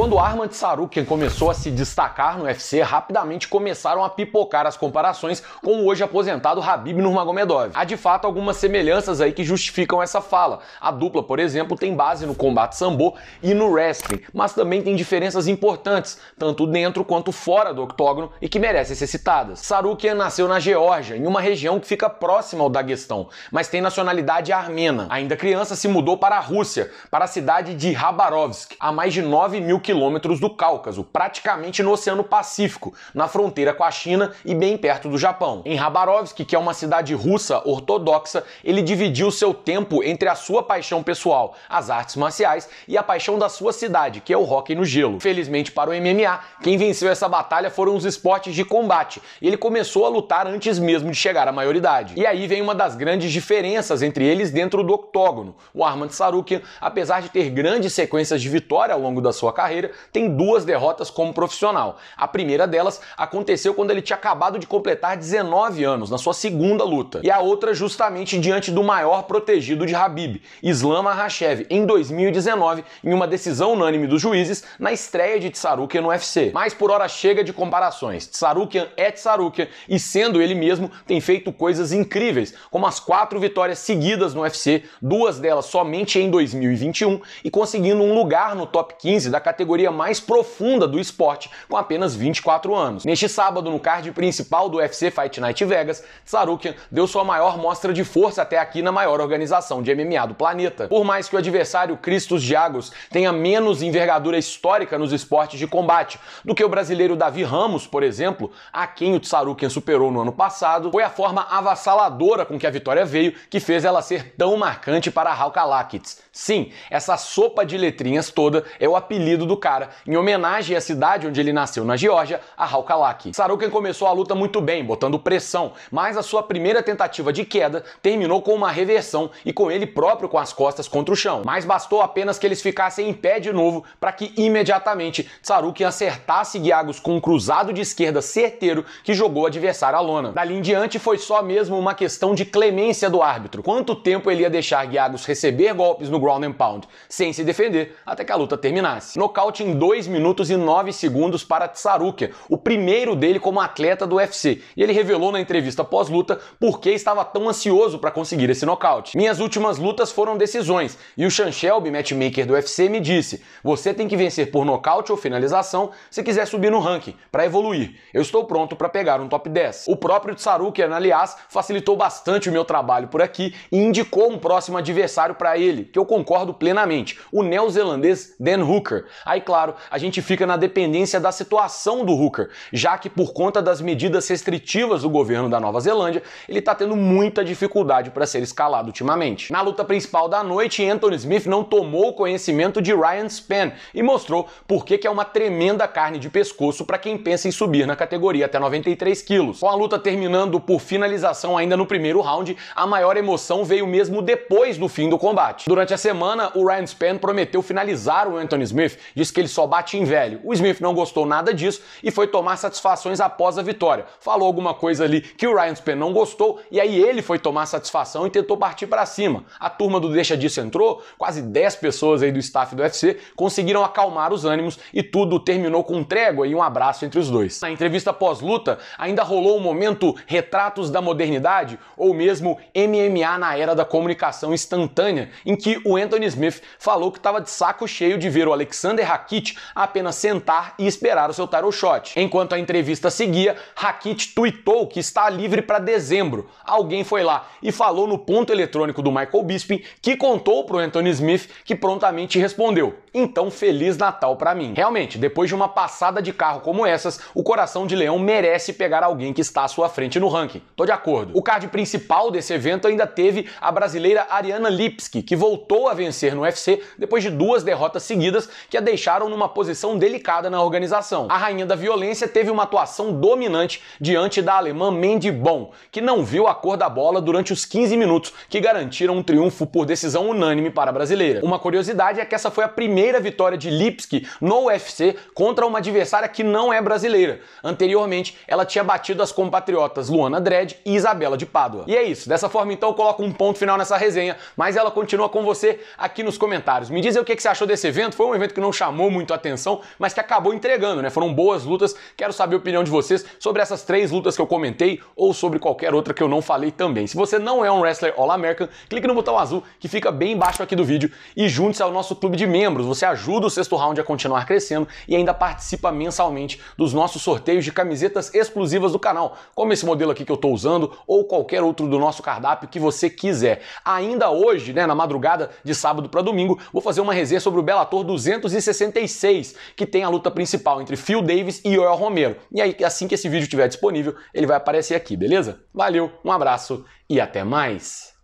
Quando Armand Sarukian começou a se destacar no UFC, rapidamente começaram a pipocar as comparações com o hoje aposentado Habib Nurmagomedov. Há de fato algumas semelhanças aí que justificam essa fala. A dupla, por exemplo, tem base no combate sambo e no wrestling, mas também tem diferenças importantes, tanto dentro quanto fora do octógono e que merecem ser citadas. Sarukian nasceu na Geórgia, em uma região que fica próxima ao Daguestão, mas tem nacionalidade armena. Ainda criança se mudou para a Rússia, para a cidade de Khabarovsk, a mais de 9 mil quilômetros do Cáucaso, praticamente no Oceano Pacífico, na fronteira com a China e bem perto do Japão. Em Khabarovsk, que é uma cidade russa ortodoxa, ele dividiu seu tempo entre a sua paixão pessoal, as artes marciais, e a paixão da sua cidade, que é o rock no gelo. Felizmente para o MMA, quem venceu essa batalha foram os esportes de combate, e ele começou a lutar antes mesmo de chegar à maioridade. E aí vem uma das grandes diferenças entre eles dentro do octógono. O Armand Sarukian, apesar de ter grandes sequências de vitória ao longo da sua carreira, carreira, tem duas derrotas como profissional. A primeira delas aconteceu quando ele tinha acabado de completar 19 anos, na sua segunda luta. E a outra justamente diante do maior protegido de Habib, Islam Arrashev, em 2019, em uma decisão unânime dos juízes, na estreia de Tsarukian no UFC. Mas por hora chega de comparações. Tsarukian é Tsarukian e sendo ele mesmo, tem feito coisas incríveis, como as quatro vitórias seguidas no UFC, duas delas somente em 2021 e conseguindo um lugar no top 15 da categoria categoria mais profunda do esporte, com apenas 24 anos. Neste sábado, no card principal do UFC Fight Night Vegas, Sarukian deu sua maior mostra de força até aqui na maior organização de MMA do planeta. Por mais que o adversário Cristos Diagos tenha menos envergadura histórica nos esportes de combate do que o brasileiro Davi Ramos, por exemplo, a quem o Sarukian superou no ano passado, foi a forma avassaladora com que a vitória veio que fez ela ser tão marcante para Halkalakits. Sim, essa sopa de letrinhas toda é o apelido do cara em homenagem à cidade onde ele nasceu, na Geórgia, a Haukalaki. Sarukan começou a luta muito bem, botando pressão, mas a sua primeira tentativa de queda terminou com uma reversão e com ele próprio com as costas contra o chão. Mas bastou apenas que eles ficassem em pé de novo para que imediatamente Sarukan acertasse Guiagos com um cruzado de esquerda certeiro que jogou o adversário à lona. Dali em diante foi só mesmo uma questão de clemência do árbitro. Quanto tempo ele ia deixar Guiagos receber golpes no ground and pound sem se defender até que a luta terminasse. Nocaute nocaute em 2 minutos e 9 segundos para Tsarukia, o primeiro dele como atleta do UFC. E ele revelou na entrevista pós-luta por que estava tão ansioso para conseguir esse nocaute. Minhas últimas lutas foram decisões e o Sean Shelby, matchmaker do UFC, me disse: "Você tem que vencer por nocaute ou finalização se quiser subir no ranking para evoluir. Eu estou pronto para pegar um top 10." O próprio Tsarukian, aliás, facilitou bastante o meu trabalho por aqui e indicou um próximo adversário para ele, que eu concordo plenamente, o neozelandês Dan Hooker. Aí claro, a gente fica na dependência da situação do Hooker, já que por conta das medidas restritivas do governo da Nova Zelândia, ele está tendo muita dificuldade para ser escalado ultimamente. Na luta principal da noite, Anthony Smith não tomou conhecimento de Ryan Spann e mostrou por que é uma tremenda carne de pescoço para quem pensa em subir na categoria até 93 quilos. Com a luta terminando por finalização ainda no primeiro round, a maior emoção veio mesmo depois do fim do combate. Durante a semana, o Ryan Spann prometeu finalizar o Anthony Smith disse que ele só bate em velho. O Smith não gostou nada disso e foi tomar satisfações após a vitória. Falou alguma coisa ali que o Ryan Span não gostou e aí ele foi tomar satisfação e tentou partir para cima. A turma do Deixa Disso entrou, quase 10 pessoas aí do staff do UFC conseguiram acalmar os ânimos e tudo terminou com trégua e um abraço entre os dois. Na entrevista pós-luta, ainda rolou um momento retratos da modernidade ou mesmo MMA na era da comunicação instantânea, em que o Anthony Smith falou que estava de saco cheio de ver o Alexander Rakit apenas sentar e esperar o seu tarot shot. Enquanto a entrevista seguia, Rakit tweetou que está livre para dezembro. Alguém foi lá e falou no ponto eletrônico do Michael Bisping, que contou para o Anthony Smith, que prontamente respondeu. Então, feliz Natal para mim. Realmente, depois de uma passada de carro como essas, o coração de leão merece pegar alguém que está à sua frente no ranking. Tô de acordo. O card principal desse evento ainda teve a brasileira Ariana Lipski, que voltou a vencer no UFC depois de duas derrotas seguidas que a deixaram numa posição delicada na organização. A rainha da violência teve uma atuação dominante diante da alemã Mandy Bon, que não viu a cor da bola durante os 15 minutos que garantiram um triunfo por decisão unânime para a brasileira. Uma curiosidade é que essa foi a primeira primeira vitória de Lipski no UFC contra uma adversária que não é brasileira. Anteriormente, ela tinha batido as compatriotas Luana Dredd e Isabela de Pádua. E é isso. Dessa forma, então, eu coloco um ponto final nessa resenha, mas ela continua com você aqui nos comentários. Me diz o que você achou desse evento. Foi um evento que não chamou muito atenção, mas que acabou entregando, né? Foram boas lutas. Quero saber a opinião de vocês sobre essas três lutas que eu comentei ou sobre qualquer outra que eu não falei também. Se você não é um wrestler All American, clique no botão azul que fica bem embaixo aqui do vídeo e junte-se ao nosso clube de membros você ajuda o sexto round a continuar crescendo e ainda participa mensalmente dos nossos sorteios de camisetas exclusivas do canal, como esse modelo aqui que eu estou usando ou qualquer outro do nosso cardápio que você quiser. Ainda hoje, né, na madrugada de sábado para domingo, vou fazer uma resenha sobre o Bellator 266, que tem a luta principal entre Phil Davis e Joel Romero. E aí, assim que esse vídeo estiver disponível, ele vai aparecer aqui, beleza? Valeu, um abraço e até mais!